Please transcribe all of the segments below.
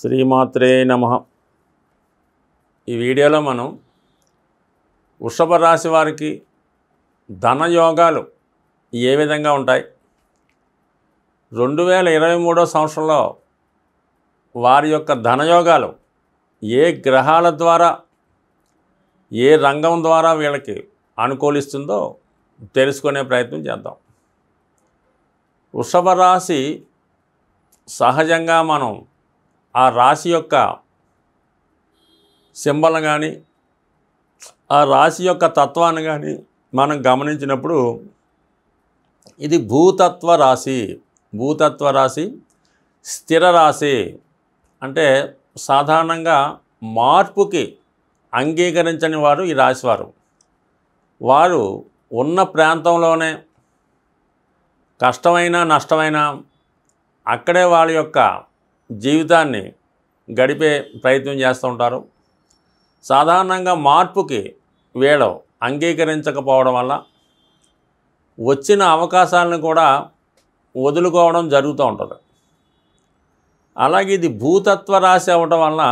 శ్రీమాత్రే నమ ఈ వీడియోలో మనం వృషభ రాశి వారికి ధనయోగాలు ఏ విధంగా ఉంటాయి రెండు వేల ఇరవై మూడో సంవత్సరంలో వారి యొక్క ధనయోగాలు ఏ గ్రహాల ద్వారా ఏ రంగం ద్వారా వీళ్ళకి అనుకూలిస్తుందో తెలుసుకునే ప్రయత్నం చేద్దాం వృషభ రాశి సహజంగా మనం ఆ రాశి యొక్క సింబల్ కానీ ఆ రాశి యొక్క తత్వాన్ని కానీ మనం గమనించినప్పుడు ఇది భూతత్వ రాశి భూతత్వ రాశి స్థిర రాశి అంటే సాధారణంగా మార్పుకి అంగీకరించని వారు ఈ రాశివారు వారు ఉన్న ప్రాంతంలోనే కష్టమైన నష్టమైన అక్కడే వాళ్ళ యొక్క జీవితాన్ని గడిపే ప్రయత్నం చేస్తూ ఉంటారు సాధారణంగా మార్పుకి వేళ అంగీకరించకపోవడం వల్ల వచ్చిన అవకాశాలను కూడా వదులుకోవడం జరుగుతూ ఉంటుంది అలాగే ఇది భూతత్వ రాశి అవ్వటం వల్ల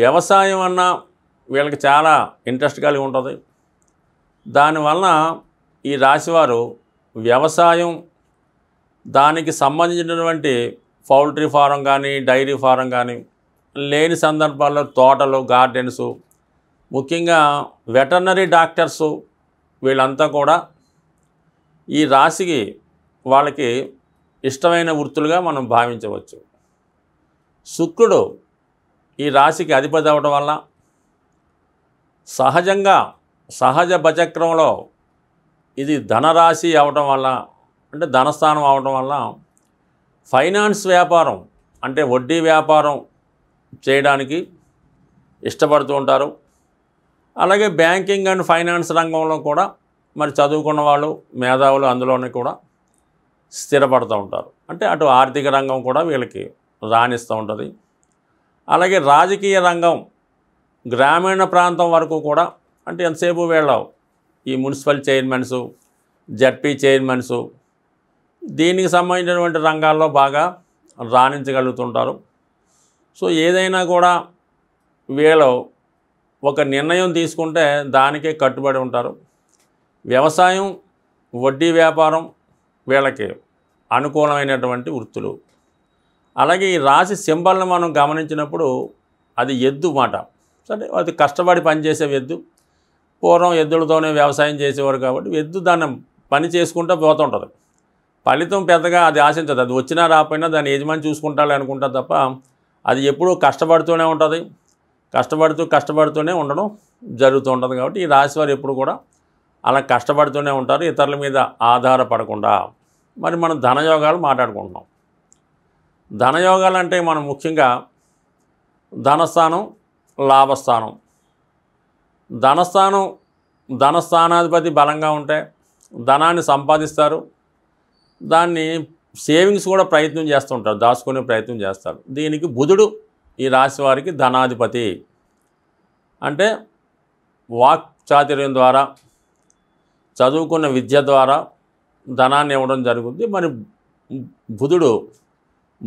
వ్యవసాయం అన్న వీళ్ళకి చాలా ఇంట్రెస్ట్ కలిగి ఉంటుంది దానివల్ల ఈ రాశివారు వ్యవసాయం దానికి సంబంధించినటువంటి పౌల్ట్రీ ఫారం కానీ డైరీ ఫారం కానీ లేని సందర్భాల్లో తోటలు గార్డెన్స్ ముఖ్యంగా వెటర్నరీ డాక్టర్స్ వీళ్ళంతా కూడా ఈ రాశికి వాళ్ళకి ఇష్టమైన వృత్తులుగా మనం భావించవచ్చు శుక్రుడు ఈ రాశికి అధిపతి అవడం వల్ల సహజంగా సహజ భచక్రంలో ఇది ధనరాశి అవడం వల్ల అంటే ధనస్థానం అవడం వల్ల ఫైనాన్స్ వ్యాపారం అంటే వడ్డీ వ్యాపారం చేయడానికి ఇష్టపడుతూ ఉంటారు అలాగే బ్యాంకింగ్ అండ్ ఫైనాన్స్ రంగంలో కూడా మరి చదువుకున్న వాళ్ళు మేధావులు అందులోనే కూడా స్థిరపడుతూ ఉంటారు అంటే అటు ఆర్థిక రంగం కూడా వీళ్ళకి రాణిస్తూ ఉంటుంది అలాగే రాజకీయ రంగం గ్రామీణ ప్రాంతం వరకు కూడా అంటే ఎంతసేపు వీళ్ళవు ఈ మున్సిపల్ చైర్మన్సు జడ్పీ చైర్మన్సు దీనికి సంబంధించినటువంటి రంగాల్లో బాగా రాణించగలుగుతుంటారు సో ఏదైనా కూడా వీళ్ళు ఒక నిర్ణయం తీసుకుంటే దానికే కట్టుబడి ఉంటారు వ్యవసాయం వడ్డీ వ్యాపారం వీళ్ళకి అనుకూలమైనటువంటి వృత్తులు అలాగే ఈ రాశి సింబల్ని మనం గమనించినప్పుడు అది ఎద్దు మాట సరే అది కష్టపడి పనిచేసే ఎద్దు పూర్వం ఎద్దులతోనే వ్యవసాయం చేసేవారు కాబట్టి ఎద్దు దాన్ని పని చేసుకుంటూ పోతుంటుంది ఫలితం పెద్దగా అది ఆశించదు అది వచ్చినా రాకపోయినా దాని యజమాని చూసుకుంటాడు అనుకుంటా తప్ప అది ఎప్పుడూ కష్టపడుతూనే ఉంటుంది కష్టపడుతూ కష్టపడుతూనే ఉండడం జరుగుతూ ఉంటుంది కాబట్టి ఈ రాశివారు ఎప్పుడు కూడా అలా కష్టపడుతూనే ఉంటారు ఇతరుల మీద ఆధారపడకుండా మరి మనం ధనయోగాలు మాట్లాడుకుంటున్నాం ధనయోగాలు అంటే మనం ముఖ్యంగా ధనస్థానం లాభస్థానం ధనస్థానం ధనస్థానాధిపతి బలంగా ఉంటే ధనాన్ని సంపాదిస్తారు దాన్ని సేవింగ్స్ కూడా ప్రయత్నం చేస్తుంటారు దాచుకునే ప్రయత్నం చేస్తారు దీనికి బుధుడు ఈ రాశి వారికి ధనాధిపతి అంటే వాక్ చాతుర్యం ద్వారా చదువుకున్న విద్య ద్వారా ధనాన్ని ఇవ్వడం జరుగుతుంది మరి బుధుడు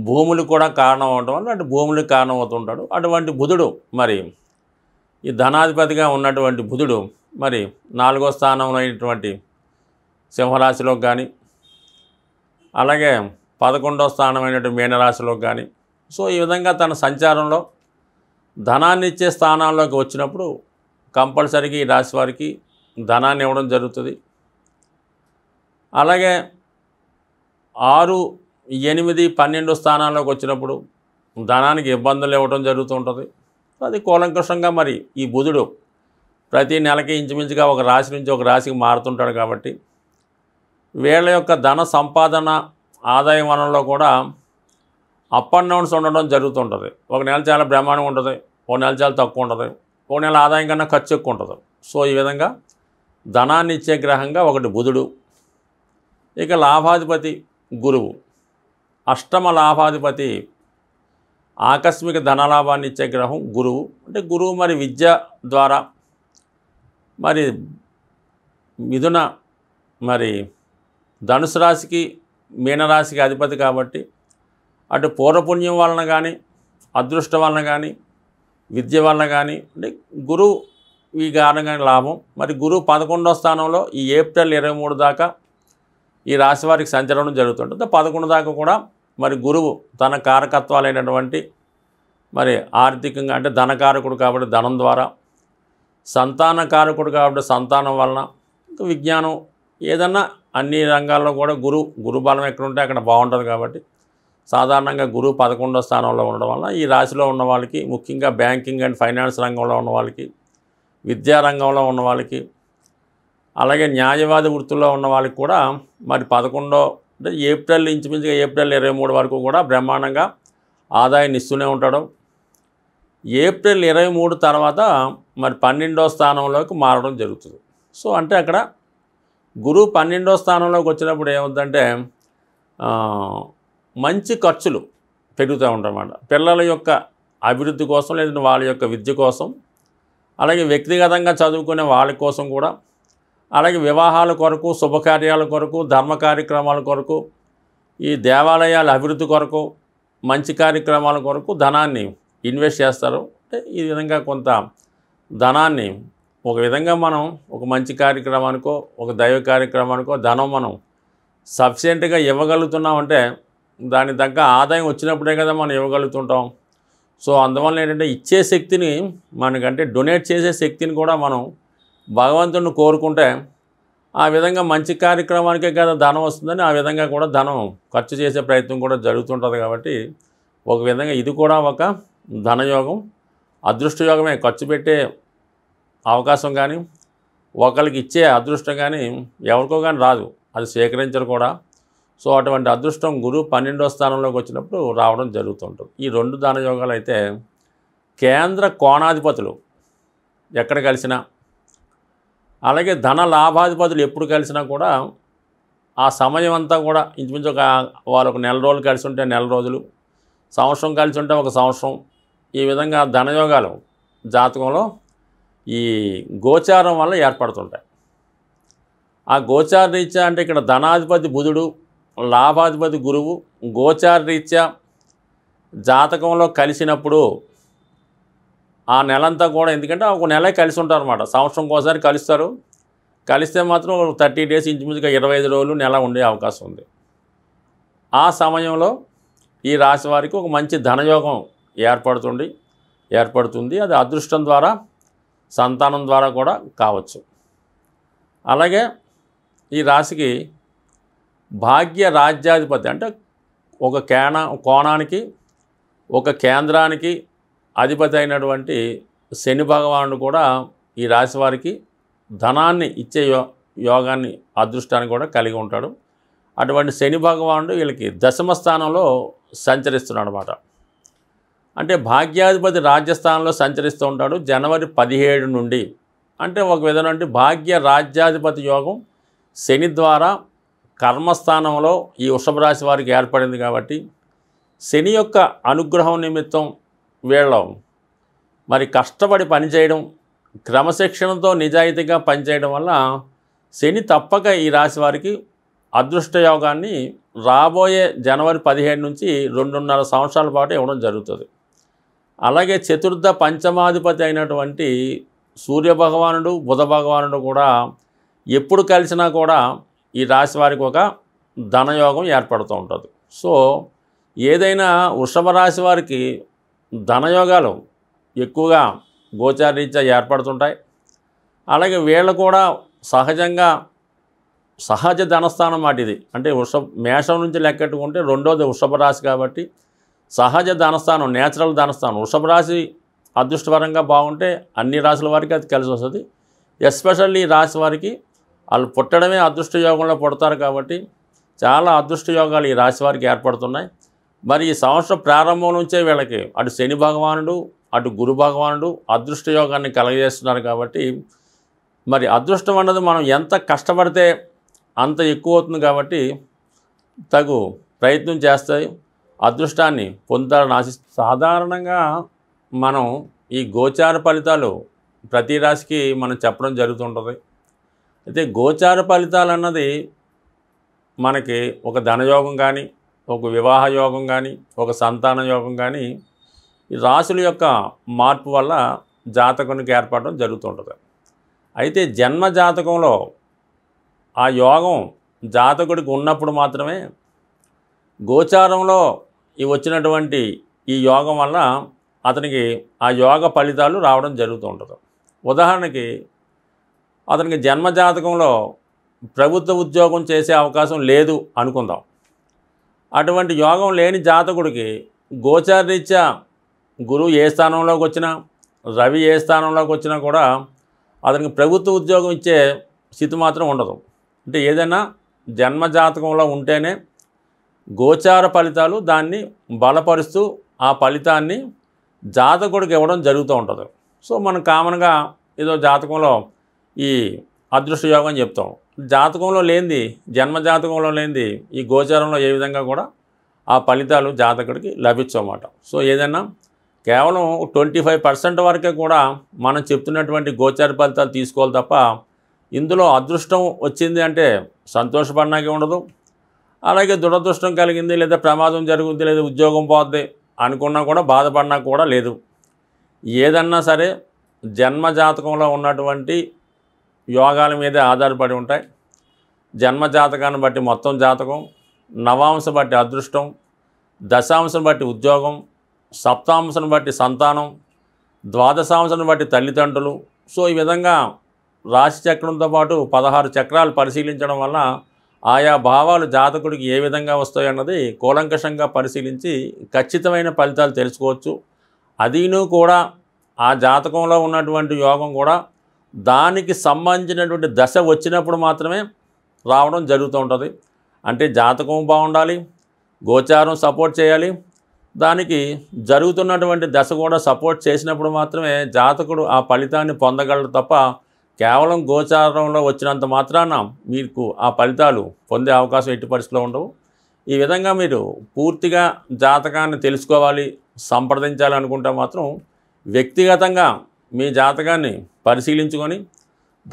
భూములు కూడా కారణం అవడం వల్ల అంటే భూములకు కారణం అవుతుంటాడు అటువంటి బుధుడు మరి ఈ ధనాధిపతిగా ఉన్నటువంటి బుధుడు మరి నాలుగో స్థానంలో అయినటువంటి సింహరాశిలో కానీ అలాగే పదకొండో స్థానమైనటువంటి మీనరాశిలో కానీ సో ఈ విధంగా తన సంచారంలో ధనాన్ని ఇచ్చే స్థానాల్లోకి వచ్చినప్పుడు కంపల్సరీగా ఈ రాశి వారికి ధనాన్ని ఇవ్వడం జరుగుతుంది అలాగే ఆరు ఎనిమిది పన్నెండు స్థానాల్లోకి వచ్చినప్పుడు ధనానికి ఇబ్బందులు ఇవ్వడం జరుగుతూ ఉంటుంది అది కూలంకృషంగా మరి ఈ బుధుడు ప్రతి నెలకి ఇంచుమించుగా ఒక రాశి నుంచి ఒక రాశికి మారుతుంటాడు కాబట్టి వీళ్ళ యొక్క ధన సంపాదన ఆదాయ వనంలో కూడా అప్ అండ్ డౌన్స్ ఉండడం జరుగుతుంటుంది ఒక నెల చాలా బ్రహ్మాండంగా ఉంటుంది ఒక నెల చాలా తక్కువ ఉంటుంది ఒక నెల ఆదాయం కన్నా ఖర్చు ఎక్కువ ఉంటుంది సో ఈ విధంగా ధనాన్ని ఇచ్చే గ్రహంగా ఒకటి బుధుడు ఇక లాభాధిపతి గురువు అష్టమ లాభాధిపతి ఆకస్మిక ధనలాభాన్ని ఇచ్చే గ్రహం గురువు అంటే గురువు మరి విద్య ద్వారా మరి మిథున మరి ధనుసు రాశికి మీనరాశికి అధిపతి కాబట్టి అటు పూర్వపుణ్యం వలన కానీ అదృష్టం వలన కానీ విద్య వలన కానీ అంటే గురువు ఈ కారణంగా లాభం మరి గురువు పదకొండో స్థానంలో ఈ ఏప్రిల్ ఇరవై మూడు దాకా ఈ రాశి వారికి సంచలనం జరుగుతుంటుంది పదకొండు దాకా కూడా మరి గురువు తన కారకత్వాలైనటువంటి మరి ఆర్థికంగా అంటే ధనకారకుడు కాబట్టి ధనం ద్వారా సంతాన కారకుడు కాబట్టి సంతానం వలన విజ్ఞానం ఏదన్నా అన్ని రంగాల్లో కూడా గురు గురుబలం ఎక్కడుంటే అక్కడ బాగుంటుంది కాబట్టి సాధారణంగా గురువు పదకొండో స్థానంలో ఉండడం వల్ల ఈ రాశిలో ఉన్న వాళ్ళకి ముఖ్యంగా బ్యాంకింగ్ అండ్ ఫైనాన్స్ రంగంలో ఉన్న వాళ్ళకి విద్యా రంగంలో ఉన్న వాళ్ళకి అలాగే న్యాయవాది వృత్తుల్లో ఉన్న వాళ్ళకి కూడా మరి పదకొండో అంటే ఏప్రిల్ ఇంచుమించుగా ఏప్రిల్ ఇరవై మూడు వరకు కూడా బ్రహ్మాండంగా ఆదాయాన్ని ఇస్తూనే ఉంటాడు ఏప్రిల్ ఇరవై మూడు తర్వాత మరి పన్నెండో స్థానంలోకి మారడం జరుగుతుంది సో అంటే అక్కడ గురువు పన్నెండో స్థానంలోకి వచ్చినప్పుడు ఏమవుతుందంటే మంచి ఖర్చులు పెరుగుతూ ఉంటాయన్నమాట పిల్లల యొక్క అభివృద్ధి కోసం లేదంటే వాళ్ళ యొక్క విద్య కోసం అలాగే వ్యక్తిగతంగా చదువుకునే వాళ్ళ కోసం కూడా అలాగే వివాహాల కొరకు శుభకార్యాల కొరకు ధర్మ కార్యక్రమాల కొరకు ఈ దేవాలయాల అభివృద్ధి కొరకు మంచి కార్యక్రమాల కొరకు ధనాన్ని ఇన్వెస్ట్ చేస్తారు అంటే ఈ విధంగా కొంత ధనాన్ని ఒక విధంగా మనం ఒక మంచి కార్యక్రమానికో ఒక దైవ కార్యక్రమానికో ధనం మనం సఫిషియెంట్గా ఇవ్వగలుగుతున్నామంటే దాని తగ్గ ఆదాయం వచ్చినప్పుడే కదా మనం ఇవ్వగలుగుతుంటాం సో అందువల్ల ఏంటంటే ఇచ్చే శక్తిని మనకంటే డొనేట్ చేసే శక్తిని కూడా మనం భగవంతుడిని కోరుకుంటే ఆ విధంగా మంచి కార్యక్రమానికే కదా ధనం వస్తుందని ఆ విధంగా కూడా ధనం ఖర్చు చేసే ప్రయత్నం కూడా జరుగుతుంటుంది కాబట్టి ఒక విధంగా ఇది కూడా ఒక ధనయోగం అదృష్టయోగమే ఖర్చు పెట్టే అవకాశం కానీ ఒకరికి ఇచ్చే అదృష్టం కానీ ఎవరికో కానీ రాదు అది సేకరించరు కూడా సో అటువంటి అదృష్టం గురువు పన్నెండో స్థానంలోకి వచ్చినప్పుడు రావడం జరుగుతుంటుంది ఈ రెండు యోగాలు అయితే కేంద్ర కోణాధిపతులు ఎక్కడ కలిసినా అలాగే ధన లాభాధిపతులు ఎప్పుడు కలిసినా కూడా ఆ సమయం అంతా కూడా ఇంచుమించు ఒక వాళ్ళు ఒక నెల రోజులు కలిసి ఉంటే నెల రోజులు సంవత్సరం కలిసి ఉంటే ఒక సంవత్సరం ఈ విధంగా ధనయోగాలు జాతకంలో ఈ గోచారం వల్ల ఏర్పడుతుంటాయి ఆ గోచార రీత్యా అంటే ఇక్కడ ధనాధిపతి బుధుడు లాభాధిపతి గురువు గోచార రీత్యా జాతకంలో కలిసినప్పుడు ఆ నెలంతా కూడా ఎందుకంటే ఒక నెలే కలిసి ఉంటారు అనమాట సంవత్సరం ఒకసారి కలుస్తారు కలిస్తే మాత్రం థర్టీ డేస్ ఇంచుమించుగా ఇరవై ఐదు రోజులు నెల ఉండే అవకాశం ఉంది ఆ సమయంలో ఈ రాశి వారికి ఒక మంచి ధనయోగం ఏర్పడుతుంది ఏర్పడుతుంది అది అదృష్టం ద్వారా సంతానం ద్వారా కూడా కావచ్చు అలాగే ఈ రాశికి భాగ్య రాజ్యాధిపతి అంటే ఒక కేణ కోణానికి ఒక కేంద్రానికి అధిపతి అయినటువంటి శని భగవానుడు కూడా ఈ రాశి వారికి ధనాన్ని ఇచ్చే యో యోగాన్ని అదృష్టాన్ని కూడా కలిగి ఉంటాడు అటువంటి శని భగవానుడు వీళ్ళకి దశమ స్థానంలో సంచరిస్తున్నాడు అనమాట అంటే భాగ్యాధిపతి రాజ్యస్థానంలో సంచరిస్తూ ఉంటాడు జనవరి పదిహేడు నుండి అంటే ఒక విధంగా అంటే భాగ్య రాజ్యాధిపతి యోగం శని ద్వారా కర్మస్థానంలో ఈ వృషభ రాశి వారికి ఏర్పడింది కాబట్టి శని యొక్క అనుగ్రహం నిమిత్తం వీళ్ళ మరి కష్టపడి పనిచేయడం క్రమశిక్షణతో నిజాయితీగా పనిచేయడం వల్ల శని తప్పక ఈ రాశి వారికి అదృష్ట యోగాన్ని రాబోయే జనవరి పదిహేడు నుంచి రెండున్నర సంవత్సరాల పాటు ఇవ్వడం జరుగుతుంది అలాగే చతుర్థ పంచమాధిపతి అయినటువంటి సూర్యభగవానుడు బుధ భగవానుడు కూడా ఎప్పుడు కలిసినా కూడా ఈ రాశి వారికి ఒక ధనయోగం ఏర్పడుతూ ఉంటుంది సో ఏదైనా వృషభ రాశి వారికి ధనయోగాలు ఎక్కువగా గోచారీత్యా ఏర్పడుతుంటాయి అలాగే వీళ్ళు కూడా సహజంగా సహజ ధనస్థానం వాటిది అంటే వృషభ మేషం నుంచి లెక్కెట్టుకుంటే రెండోది వృషభ రాశి కాబట్టి సహజ ధనస్థానం న్యాచురల్ ధనస్థానం వృషభ రాశి అదృష్టపరంగా బాగుంటే అన్ని రాశుల వారికి అది కలిసి వస్తుంది ఎస్పెషల్లీ రాశి వారికి వాళ్ళు పుట్టడమే అదృష్ట యోగంలో పుడతారు కాబట్టి చాలా అదృష్ట యోగాలు ఈ రాశి వారికి ఏర్పడుతున్నాయి మరి ఈ సంవత్సరం ప్రారంభం నుంచే వీళ్ళకి అటు శని భగవానుడు అటు గురు భగవానుడు అదృష్ట యోగాన్ని కలగజేస్తున్నారు కాబట్టి మరి అదృష్టం అన్నది మనం ఎంత కష్టపడితే అంత ఎక్కువ అవుతుంది కాబట్టి తగు ప్రయత్నం చేస్తాయి అదృష్టాన్ని పొందాలని ఆశి సాధారణంగా మనం ఈ గోచార ఫలితాలు ప్రతి రాశికి మనం చెప్పడం జరుగుతుంటుంది అయితే గోచార ఫలితాలు అన్నది మనకి ఒక ధనయోగం కానీ ఒక వివాహ యోగం కానీ ఒక సంతాన యోగం కానీ రాశుల యొక్క మార్పు వల్ల జాతకునికి ఏర్పడడం జరుగుతుంటుంది అయితే జన్మ జాతకంలో ఆ యోగం జాతకుడికి ఉన్నప్పుడు మాత్రమే గోచారంలో ఈ వచ్చినటువంటి ఈ యోగం వల్ల అతనికి ఆ యోగ ఫలితాలు రావడం జరుగుతూ ఉంటుంది ఉదాహరణకి అతనికి జన్మజాతకంలో ప్రభుత్వ ఉద్యోగం చేసే అవకాశం లేదు అనుకుందాం అటువంటి యోగం లేని జాతకుడికి గోచారరీత్యా గురువు ఏ స్థానంలోకి వచ్చినా రవి ఏ స్థానంలోకి వచ్చినా కూడా అతనికి ప్రభుత్వ ఉద్యోగం ఇచ్చే స్థితి మాత్రం ఉండదు అంటే ఏదైనా జన్మజాతకంలో ఉంటేనే గోచార ఫలితాలు దాన్ని బలపరుస్తూ ఆ ఫలితాన్ని జాతకుడికి ఇవ్వడం జరుగుతూ ఉంటుంది సో మనం కామన్గా ఏదో జాతకంలో ఈ అదృష్ట యోగం చెప్తాం జాతకంలో లేనిది జన్మ జాతకంలో లేనిది ఈ గోచారంలో ఏ విధంగా కూడా ఆ ఫలితాలు జాతకుడికి లభించమాట సో ఏదైనా కేవలం ట్వంటీ ఫైవ్ పర్సెంట్ వరకే కూడా మనం చెప్తున్నటువంటి గోచార ఫలితాలు తీసుకోవాలి తప్ప ఇందులో అదృష్టం వచ్చింది అంటే సంతోషపడినాకే ఉండదు అలాగే దురదృష్టం కలిగింది లేదా ప్రమాదం జరుగుద్ది లేదా ఉద్యోగం పోద్ది అనుకున్నా కూడా బాధపడినా కూడా లేదు ఏదన్నా సరే జన్మజాతకంలో ఉన్నటువంటి యోగాల మీదే ఆధారపడి ఉంటాయి జన్మజాతకాన్ని బట్టి మొత్తం జాతకం నవాంశం బట్టి అదృష్టం దశాంశం బట్టి ఉద్యోగం సప్తాంశం బట్టి సంతానం ద్వాదశాంశం బట్టి తల్లిదండ్రులు సో ఈ విధంగా రాశి చక్రంతో పాటు పదహారు చక్రాలు పరిశీలించడం వల్ల ఆయా భావాలు జాతకుడికి ఏ విధంగా వస్తాయన్నది కూలంకషంగా పరిశీలించి ఖచ్చితమైన ఫలితాలు తెలుసుకోవచ్చు అదీను కూడా ఆ జాతకంలో ఉన్నటువంటి యోగం కూడా దానికి సంబంధించినటువంటి దశ వచ్చినప్పుడు మాత్రమే రావడం జరుగుతూ ఉంటుంది అంటే జాతకం బాగుండాలి గోచారం సపోర్ట్ చేయాలి దానికి జరుగుతున్నటువంటి దశ కూడా సపోర్ట్ చేసినప్పుడు మాత్రమే జాతకుడు ఆ ఫలితాన్ని పొందగలడు తప్ప కేవలం గోచారంలో వచ్చినంత మాత్రాన మీకు ఆ ఫలితాలు పొందే అవకాశం ఎట్టి పరిస్థితిలో ఉండవు ఈ విధంగా మీరు పూర్తిగా జాతకాన్ని తెలుసుకోవాలి సంప్రదించాలి అనుకుంటే మాత్రం వ్యక్తిగతంగా మీ జాతకాన్ని పరిశీలించుకొని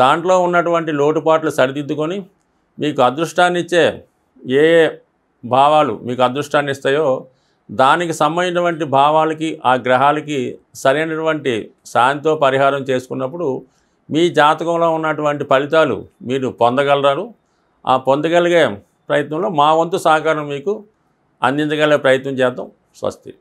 దాంట్లో ఉన్నటువంటి లోటుపాట్లు సరిదిద్దుకొని మీకు అదృష్టాన్ని ఇచ్చే ఏ భావాలు మీకు అదృష్టాన్ని ఇస్తాయో దానికి సంబంధించినటువంటి భావాలకి ఆ గ్రహాలకి సరైనటువంటి శాంతితో పరిహారం చేసుకున్నప్పుడు మీ జాతకంలో ఉన్నటువంటి ఫలితాలు మీరు పొందగలరు ఆ పొందగలిగే ప్రయత్నంలో మా వంతు సహకారం మీకు అందించగలిగే ప్రయత్నం చేద్దాం స్వస్తి